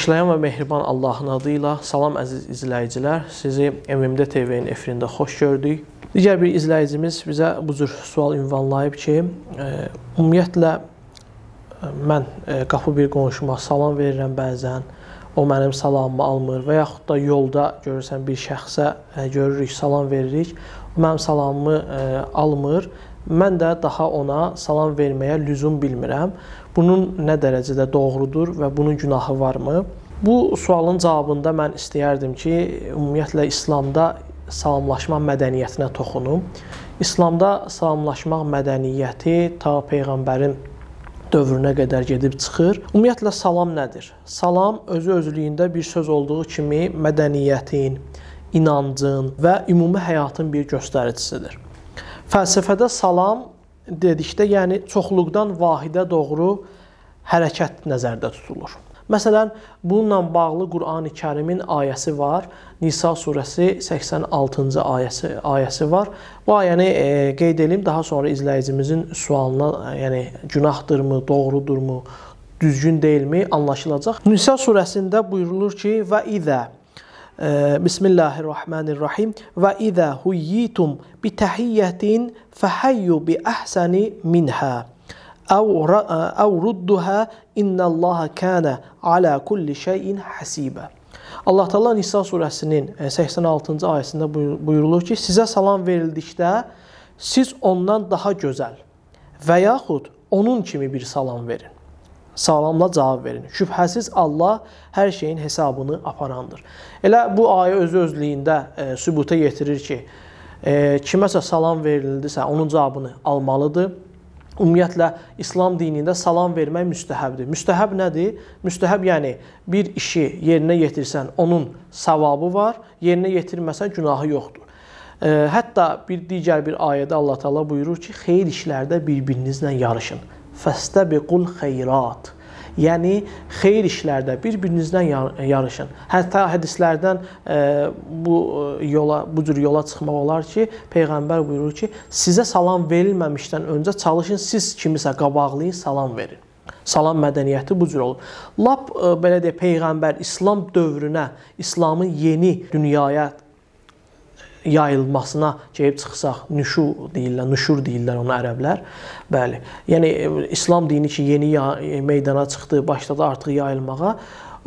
Bağışlayan və mehriban Allahın adı ilə salam əziz izləyicilər. Sizi MMD TV-nin efirində xoş gördük. Digər bir izləyicimiz bizə bu cür sual ünvanlayıb ki, e, ümumiyyətlə e, mən e, qapı bir qonşuma salam verirəm bəzən, o mənim salamımı almır və yaxud da yolda görürsən bir şəxsə görürük, salam veririk, o mənim salamımı almır. Mən də daha ona salam verməyə lüzum bilmirəm. Bunun nə dərəcədə doğrudur və bunun günahı varmı? Bu sualın cavabında mən istəyərdim ki, ümumiyyətlə İslamda salamlaşma mədəniyyətinə toxunum. İslamda salamlaşmaq mədəniyyəti ta peyğəmbərin dövrünə qədər gedib çıxır. Ümumiyyətlə salam nədir? Salam özü özlüyündə bir söz olduğu kimi mədəniyyətin, inancın və ümumi həyatın bir göstəricisidir. Fəlsəfədə salam dedikdə, yəni çoxluqdan vahidə doğru hərəkət nəzərdə tutulur. Məsələn, bununla bağlı Qurani-Kərimin ayəsi var. Nisa surəsi 86-cı ayəsi ayəsi var. Bu ayəni e, qeyd edim, daha sonra izləyicimizin sualına, yəni günahdırmı, doğrudurmu, düzgün deyilmi anlaşılacaq. Nisa surəsində buyurulur ki: "Və izə Bismillahirrahmanirrahim. Və izə huyyitum bi tahiyyatin fahayyu bi ahsani minha. أو أو ردها إن الله كان على كل شيء حسيبا. Allah Taala Nisa surəsinin 86-cı e, ayəsində buyurulur ki, sizə salam verildikdə siz ondan daha gözəl və yaxud onun kimi bir salam verin sağlamla cavab verin. Şübhəsiz Allah hər şeyin hesabını aparandır. Elə bu ayə öz özlüyündə e, sübuta yetirir ki, e, kiməsə salam verildisə onun cavabını almalıdır. Ümumiyyətlə İslam dinində salam vermək müstəhəbdir. Müstəhəb nədir? Müstəhəb yəni bir işi yerinə yetirsən onun savabı var, yerinə yetirməsən günahı yoxdur. E, hətta bir digər bir ayədə Allah Taala buyurur ki, xeyir işlərdə bir-birinizlə yarışın fəstəbiqul xeyrat. Yəni xeyir işlərdə bir-birinizdən yarışın. Hətta hədislərdən e, bu e, yola bu cür yola çıxmaq olar ki, peyğəmbər buyurur ki, sizə salam verilməmişdən öncə çalışın siz kimisə qabaqlayın, salam verin. Salam mədəniyyəti bu cür olur. Lap e, belə deyə peyğəmbər İslam dövrünə, İslamın yeni dünyaya yayılmasına gəlib çıxsaq, nüşu deyirlər, nüşur deyirlər ona ərəblər. Bəli. Yəni İslam dini ki, yeni meydana çıxdı, başladı artıq yayılmağa.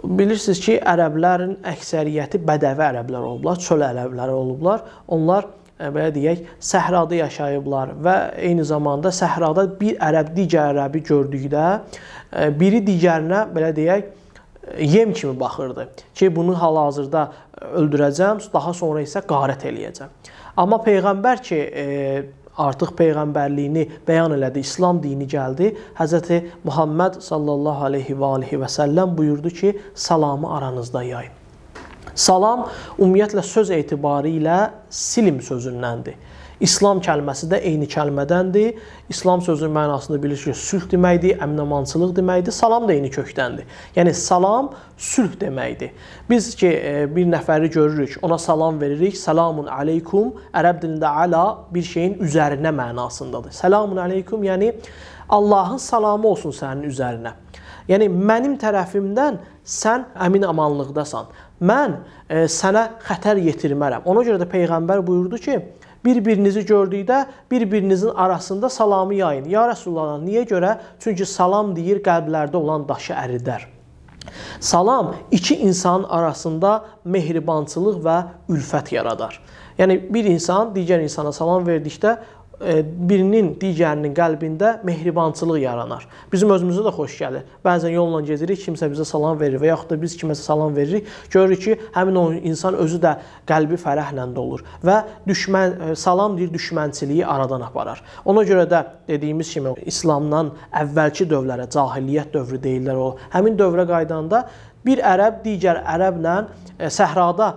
Bilirsiniz ki, ərəblərin əksəriyyəti bədəvi ərəblər olublar, çöl ərəbləri olublar. Onlar e, belə deyək, səhrada yaşayıblar və eyni zamanda səhrada bir ərəb digər ərəbi gördükdə e, biri digərinə belə deyək, yem kimi baxırdı ki, bunu hal-hazırda e, öldürəcəm, daha sonra isə qarət eləyəcəm. Amma peyğəmbər ki, e, artıq peyğəmbərliyini bəyan elədi, İslam dini gəldi. Həzrəti Muhammed sallallahu alayhi və alihi və səlləm buyurdu ki, salamı aranızda yayın. Salam ümumiyyətlə söz etibarı ilə silim sözündəndir. İslam kəlməsi də eyni kəlmədəndir. İslam sözünün mənasını bilir ki, sülh deməkdir, əminəmançılıq deməkdir. Salam da eyni kökdəndir. Yəni salam sülh deməkdir. Biz ki e, bir nəfəri görürük, ona salam veririk. Salamun aleykum ərəb dilində ala bir şeyin üzərinə mənasındadır. Salamun aleykum yəni Allahın salamı olsun sənin üzərinə. Yəni mənim tərəfimdən sən əmin amanlıqdasan. Mən e, sənə xətər yetirmərəm. Ona görə də peyğəmbər buyurdu ki, bir-birinizi gördükdə bir-birinizin arasında salamı yayın. Ya Rəsulullah, niyə görə? Çünki salam deyir qəlblərdə olan daşı əridər. Salam iki insanın arasında mehribançılıq və ülfət yaradar. Yəni bir insan digər insana salam verdikdə E, birinin digərinin qəlbində mehribançılıq yaranır. Bizim özümüzə də xoş gəlir. Bəzən yolla gedirik, kimsə bizə salam verir və yaxud da biz kiməsə salam veririk, görürük ki, həmin o insan özü də qəlbi fərəhlə dolur və düşmən e, salam deyir, düşmənçiliyi aradan aparar. Ona görə də dediyimiz kimi İslamdan əvvəlki dövrlərə cahiliyyət dövrü deyirlər o. Həmin dövrə qaydanda bir ərəb digər ərəblə e, səhrada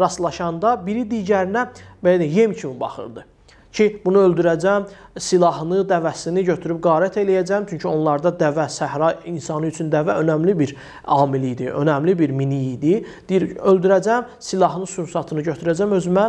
rastlaşanda biri digərinə belə yəni yem kimi baxırdı ki, bunu öldürəcəm, silahını, dəvəsini götürüb qarət eləyəcəm, çünki onlarda dəvə, səhra insanı üçün dəvə önəmli bir amil idi, önəmli bir mini idi. Deyir, öldürəcəm, silahını, sursatını götürəcəm özümə.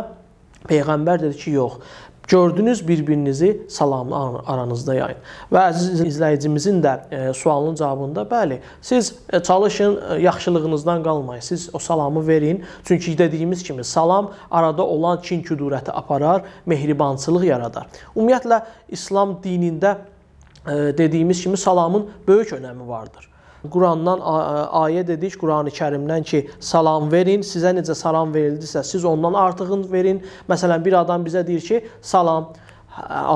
Peyğəmbər dedi ki, yox. Gördünüz bir-birinizi salam aranızda yayın. Və əziz izləyicimizin də e, sualının cavabında bəli, siz e, çalışın, e, yaxşılığınızdan qalmayın. Siz o salamı verin. Çünki dediyimiz kimi salam arada olan kin küdurəti aparar, mehribançılıq yaradar. Ümumiyyətlə İslam dinində e, dediyimiz kimi salamın böyük önəmi vardır. Qurandan ayə dedik, Qurani-Kərimdən ki, salam verin, sizə necə salam verildisə, siz ondan artığın verin. Məsələn, bir adam bizə deyir ki, salam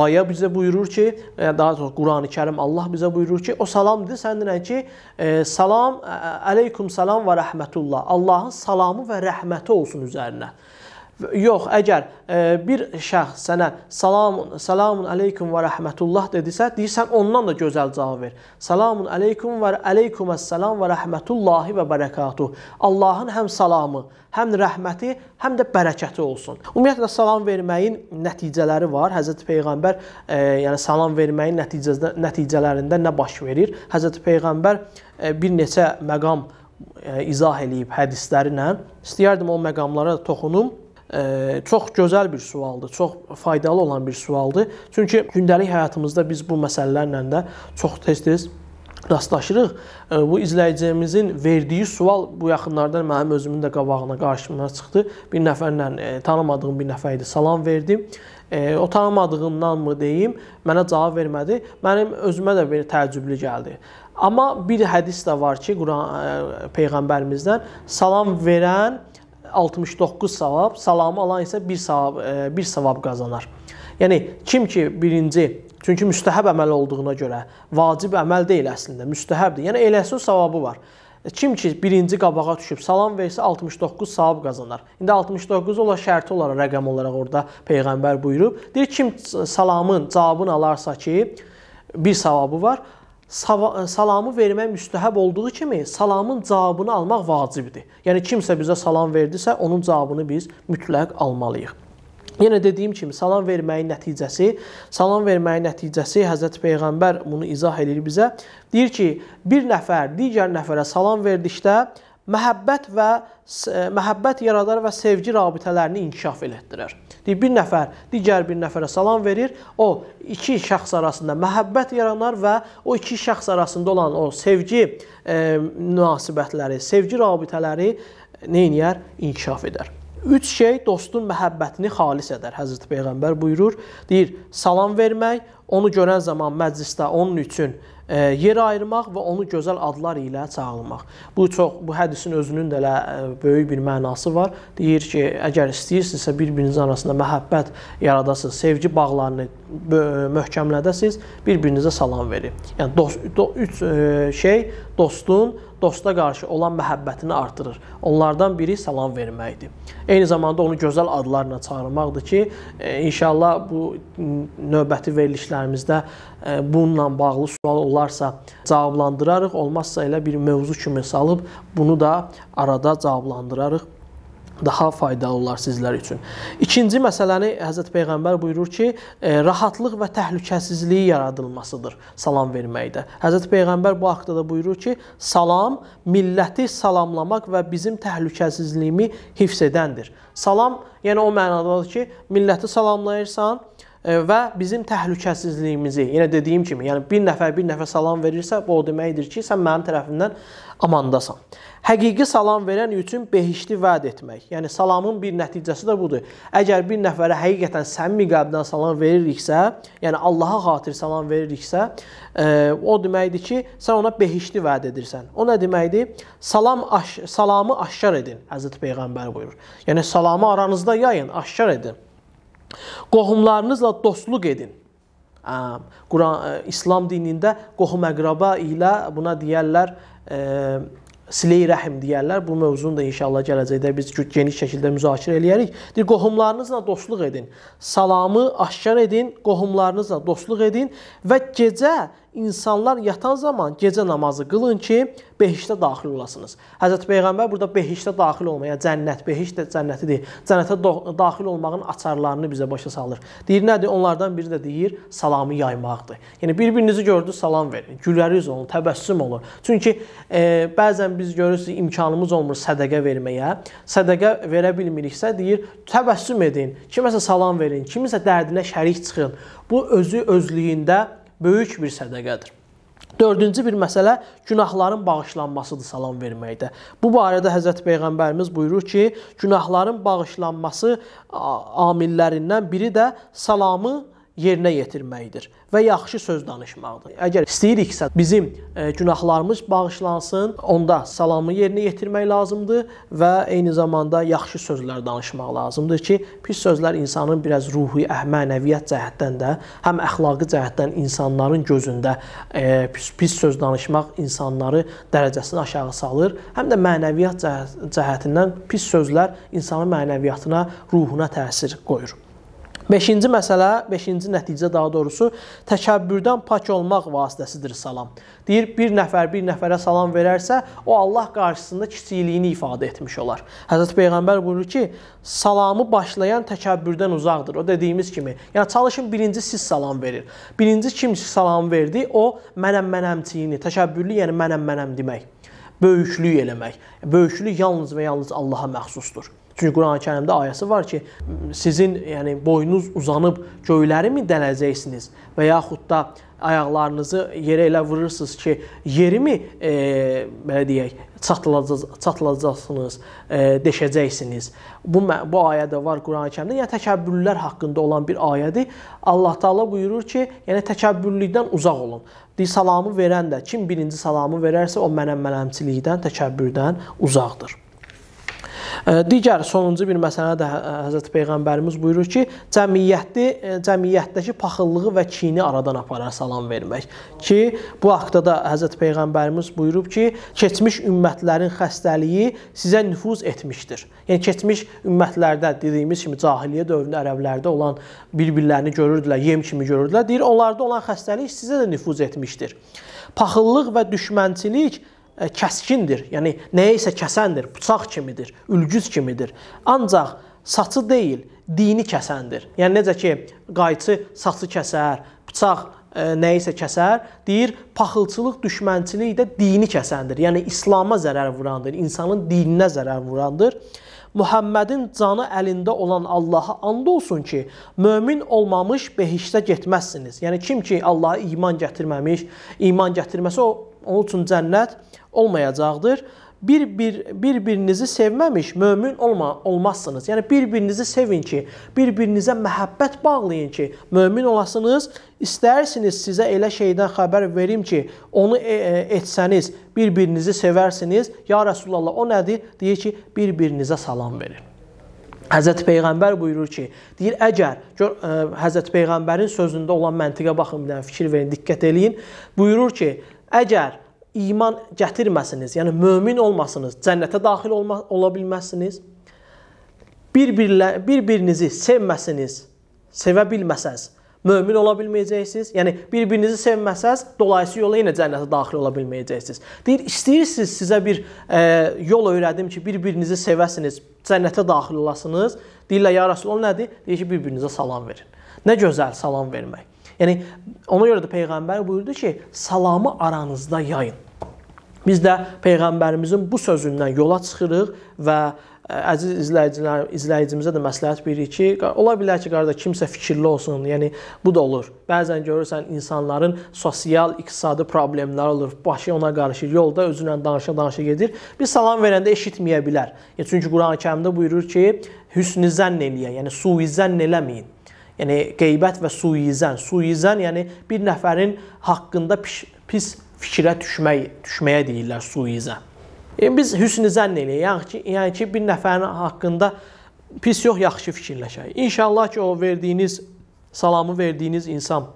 ayə bizə buyurur ki, e, daha sonra Qurani-Kərim Allah bizə buyurur ki, o salamdır. Sən deyirsən ki, e, salam, əleykum e, salam və rəhmətullah. Allahın salamı və rəhməti olsun üzərinə. Yox, əgər e, bir şəxs sənə salam salamun aleykum və rəhmətullah dedisə, deyirsən ondan da gözəl cavab ver. Salamun aleykum və aleykumussalam və rəhmətullahi və bərəkatuh. Allahın həm salamı, həm rəhməti, həm də bərəkəti olsun. Ümumiyyətlə salam verməyin nəticələri var. Həzrət Peyğəmbər, e, yəni salam verməyin nəticəsində nəticələrində nə baş verir? Həzrət Peyğəmbər e, bir neçə məqam e, izah eləyib hədislərlə. İstəyərdim o məqamlara toxunum. Çox gözəl bir sualdır, çox faydalı olan bir sualdır. Çünki gündəlik həyatımızda biz bu məsələlərlə də çox tez-tez rastlaşırıq. Bu izləyicimizin verdiyi sual bu yaxınlardan mənim özümün də qabağına qarşıma çıxdı. Bir nəfərlə e, tanımadığım bir nəfər idi. Salam verdim. E, o tanımadığımdan mı deyim, mənə cavab vermədi. Mənim özümə də belə təəccüblü gəldi. Amma bir hədis də var ki, Quran e, peyğəmbərimizdən salam verən 69 savab, salamı alan isə 1 savab, 1 e, savab qazanar. Yəni kim ki birinci Çünki müstəhəb əməl olduğuna görə vacib əməl deyil əslində, müstəhəbdir. Yəni eləsin savabı var. Kim ki birinci qabağa düşüb salam versə 69 savab qazanar. İndi 69 ola şərti olaraq rəqəm olaraq orada peyğəmbər buyurub. Deyir kim salamın cavabını alarsa ki, bir savabı var. E, salamı vermək müstəhəb olduğu kimi salamın cavabını almaq vacibdir. Yəni kimsə bizə salam verdisə, onun cavabını biz mütləq almalıyıq. Yenə dediyim kimi salam verməyin nəticəsi, salam verməyin nəticəsi Həzrət Peyğəmbər bunu izah eləyir bizə. Deyir ki, bir nəfər digər nəfərə salam verdikdə məhəbbət və e, məhəbbət yaradar və sevgi rabitələrini inkişaf elətdirər. Deyir, bir nəfər digər bir nəfərə salam verir, o iki şəxs arasında məhəbbət yaranar və o iki şəxs arasında olan o sevgi e, münasibətləri, sevgi rabitələri nə edir? İnkişaf edər. Üç şey dostun məhəbbətini xalis edər. Həzrət Peyğəmbər buyurur, deyir, salam vermək, onu görən zaman məclisdə onun üçün yer ayırmaq və onu gözəl adlar ilə çağırmaq. Bu çox bu hədisin özünün də elə e, böyük bir mənası var. Deyir ki, əgər istəyirsinizsə bir-biriniz arasında məhəbbət yaradasınız, sevgi bağlarını möhkəmlədəsiniz, bir-birinizə salam verin. Yəni dost do, üç e, şey dostun dosta qarşı olan məhəbbətini artırır. Onlardan biri salam verməkdir. Eyni zamanda onu gözəl adlarla çağırmaqdır ki, e, inşallah bu növbəti verilişlərimizdə bununla bağlı sual olarsa cavablandırarıq, olmazsa elə bir mövzu kimi salıb bunu da arada cavablandırarıq daha faydalı olar sizlər üçün. İkinci məsələni Həzrət Peyğəmbər buyurur ki, rahatlıq və təhlükəsizliyi yaradılmasıdır salam verməkdə. Həzrət Peyğəmbər bu haqqda da buyurur ki, salam milləti salamlamaq və bizim təhlükəsizliyimi hifz edəndir. Salam, yəni o mənadadır ki, milləti salamlayırsan, E, və bizim təhlükəsizliyimizi, yenə dediyim kimi, yəni bir nəfər bir nəfər salam verirsə, bu o deməkdir ki, sən mənim tərəfimdən amandasan. Həqiqi salam verən üçün behişti vəd etmək. Yəni salamın bir nəticəsi də budur. Əgər bir nəfərə həqiqətən səmimi qəlbdən salam veririksə, yəni Allaha xatir salam veririksə, e, o deməkdir ki, sən ona behişti vəd edirsən. O nə deməkdir? Salam aş salamı aşkar edin, Həzrət Peyğəmbər buyurur. Yəni salamı aranızda yayın, aşkar edin. Qohumlarınızla dostluq edin. Quran e, İslam dinində qohum əqraba ilə buna deyərlər e, siley rəhim deyərlər. Bu mövzunu da inşallah gələcəkdə biz geniş şəkildə müzakirə eləyərik. Deyir qohumlarınızla dostluq edin. Salamı aşkar edin, qohumlarınızla dostluq edin və gecə insanlar yatan zaman gecə namazı qılın ki, behiştə daxil olasınız. Həzrət Peyğəmbər burada behiştə daxil olmaya, cənnət, behişt də cənnəti deyir. Cənnətə daxil olmağın açarlarını bizə başa salır. Deyir nədir? Onlardan biri də deyir, salamı yaymaqdır. Yəni bir-birinizi gördü, salam verin. Güləriniz olun, təbəssüm olur. Çünki e, bəzən biz görürsüz imkanımız olmur sədaqə verməyə. Sədaqə verə bilmiriksə deyir, təbəssüm edin, kiməsə salam verin, kiminsə dərdinə şərik çıxın. Bu özü özlüyündə böyük bir sədəqədir. Dördüncü bir məsələ günahların bağışlanmasıdır salam verməkdə. Bu barədə Həzrət Peyğəmbərimiz buyurur ki, günahların bağışlanması amillərindən biri də salamı yerinə yetirməkdir və yaxşı söz danışmaqdır. Əgər istəyiriksə bizim e, günahlarımız bağışlansın, onda salamı yerinə yetirmək lazımdır və eyni zamanda yaxşı sözlər danışmaq lazımdır ki, pis sözlər insanın biraz ruhi, mənəviyyət cəhətdən də, həm əxlaqi cəhətdən insanların gözündə e, pis, pis söz danışmaq insanları dərəcəsini aşağı salır, həm də mənəviyyat cəhətindən pis sözlər insanın mənəviyyatına, ruhuna təsir qoyur. Beşinci məsələ, beşinci nəticə daha doğrusu təkəbbürdən pak olmaq vasitəsidir salam. Deyir, bir nəfər bir nəfərə salam verərsə, o Allah qarşısında kiçikliyini ifadə etmiş olar. Həzrət Peyğəmbər buyurur ki, salamı başlayan təkəbbürdən uzaqdır. O dediyimiz kimi, yəni çalışın birinci siz salam verir. Birinci kim salam verdi, o mənəm-mənəmçiyini, təkəbbürlü yəni mənəm-mənəm demək böyüklük eləmək. Böyüklük yalnız və yalnız Allaha məxsusdur. Çünki Qurani-Kərimdə ayəsi var ki, sizin yəni boyunuz uzanıb göyləri mi dələcəksiniz və yaxud da ayaqlarınızı yerə elə vurursunuz ki, yerimi e, belə deyək, çatılacaq çatılacaqsınız, e, deşəcəksiniz. Bu bu ayədə var Qurani-Kərimdə. Yəni təkəbbürlər haqqında olan bir ayədir. Allah Taala buyurur ki, yəni təkəbbürlükdən uzaq olun. Di salamı verən də kim birinci salamı verərsə, o mənəm-mənəmçilikdən, təkəbbürdən uzaqdır. Digər sonuncu bir məsələ də e, Həzrət Peyğəmbərimiz buyurur ki, cəmiyyəti e, cəmiyyətdəki paxıllığı və kini aradan aparar salam vermək. Ki, bu haqqda da Həzrət Peyğəmbərimiz buyurub ki, keçmiş ümmətlərin xəstəliyi sizə nüfuz etmişdir. Yəni keçmiş ümmətlərdə dediyimiz kimi cahiliyyə dövründə ərəblərdə olan bir-birlərini görürdülər, yem kimi görürdülər. Deyir, onlarda olan xəstəlik sizə də nüfuz etmişdir. Paxıllıq və düşmənçilik E, kəskindir, yəni nəyə isə kəsəndir, bıçaq kimidir, ülgüz kimidir. Ancaq saçı deyil, dini kəsəndir. Yəni necə ki, qayçı saçı kəsər, bıçaq e, nəyi isə kəsər, deyir, paxılçılıq, düşmənçilik də dini kəsəndir. Yəni İslam'a zərər vurandır, insanın dininə zərər vurandır. Muhammədin canı əlində olan Allaha and olsun ki, mömin olmamış behiştə getməzsiniz. Yəni kim ki Allaha iman gətirməmiş, iman gətirməsə o onun üçün cənnət olmayacaqdır. Bir-bir bir-birinizi sevməmiş mömin olma olmazsınız. Yəni bir-birinizi sevin ki, bir-birinizə məhəbbət bağlayın ki, mömin olasınız. İstərsiniz sizə elə şeydən xəbər verim ki, onu e, e, etsəniz bir-birinizi sevərsiniz. Ya Rasulullah, o nədir? Deyir ki, bir-birinizə salam verin. Həzrət Peyğəmbər buyurur ki, deyir, əgər gör ə, e, Həzrət Peyğəmbərin sözündə olan məntiqə baxın bir dənə fikir verin, diqqət eləyin. Buyurur ki, əgər iman gətirməsiniz, yəni mömin olmasınız, cənnətə daxil olma, ola bilməzsiniz. Bir-birlə bir-birinizi sevməsiniz, sevə bilməsəz, mömin ola bilməyəcəksiniz. Yəni bir-birinizi sevməsəz, dolayısı yolla yenə cənnətə daxil ola bilməyəcəksiniz. Deyir, istəyirsiniz sizə bir e, yol öyrədim ki, bir-birinizi sevəsiniz, cənnətə daxil olasınız. Deyirlər, ya Rasulullah nədir? Deyir ki, bir-birinizə salam verin. Nə gözəl salam vermək. Yəni ona görə də peyğəmbər buyurdu ki, salamı aranızda yayın. Biz də peyğəmbərimizin bu sözündən yola çıxırıq və e, əziz izləyicilər, izləyicimizə də məsləhət bilirik ki, ola bilər ki, qardaş kimsə fikirli olsun. Yəni bu da olur. Bəzən görürsən insanların sosial, iqtisadi problemləri olur. Başı ona qarışır, yolda özünlə danışa-danışa gedir. Bir salam verəndə eşitməyə bilər. E, çünki Quran-Kərimdə buyurur ki, hüsnü zənn eləyin, yəni suizənn eləməyin. Yəni qeybət və suizən. Suizən yəni bir nəfərin haqqında pis, pis fikrə düşmək, düşməyə deyirlər suizən. Yəni biz hüsn zənn eləyək, yəni ki, yəni ki bir nəfərin haqqında pis yox, yaxşı fikirləşək. İnşallah ki o verdiyiniz salamı verdiyiniz insan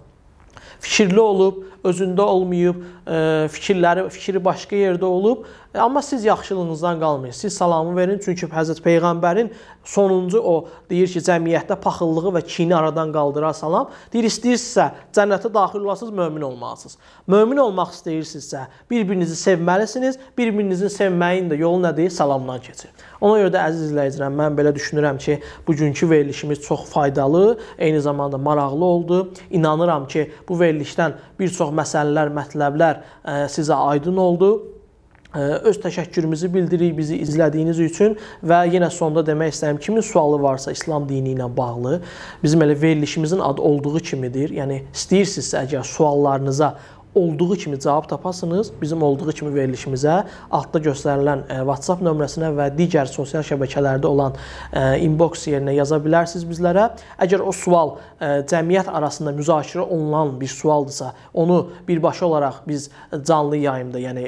fikirli olub, özündə olmayıb, e, fikirləri, fikri başqa yerdə olub. E, amma siz yaxşılığınızdan qalmayın. Siz salamı verin, çünki Həzrət Peyğəmbərin sonuncu o deyir ki, cəmiyyətdə paxıllığı və kini aradan qaldırar salam. Deyir, istəyirsinizsə cənnətə daxil olasınız, mömin olmalısınız. Mömin olmaq istəyirsinizsə bir-birinizi sevməlisiniz. Bir-birinizin sevməyin də yolu nədir? Salamdan keçir. Ona görə də əziz izləyicilər, mən belə düşünürəm ki, bugünkü verilişimiz çox faydalı, eyni zamanda maraqlı oldu. İnanıram ki, bu verilişdən bir çox məsələlər, mətləblər e, sizə aydın oldu e, öz təşəkkürümüzü bildiririk bizi izlədiyiniz üçün və yenə sonda demək istəyirəm kimin sualı varsa İslam dini ilə bağlı bizim elə verilişimizin adı olduğu kimidir. Yəni istəyirsinizsə əgər suallarınıza olduğu kimi cavab tapasınız. Bizim olduğu kimi verilişimizə altda göstərilən e, WhatsApp nömrəsinə və digər sosial şəbəkələrdə olan e, inbox yerinə yaza bilərsiniz bizlərə. Əgər o sual e, cəmiyyət arasında müzakirə olunan bir sualdırsa, onu birbaşa olaraq biz canlı yayımda, yəni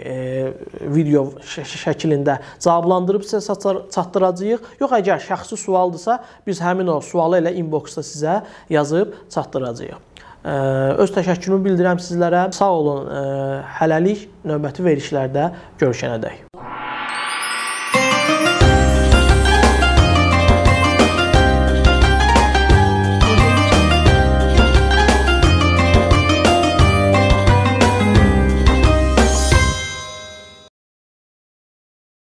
video şəklində cavablandırıb sizə çatdıracağıq. Yox, əgər şəxsi sualdırsa, biz həmin o sualı elə inboxda sizə yazıb çatdıracağıq. Öz təşəkkürümü bildirəm sizlərə. Sağ olun. Hələlik növbəti verilişlərdə görüşənədək.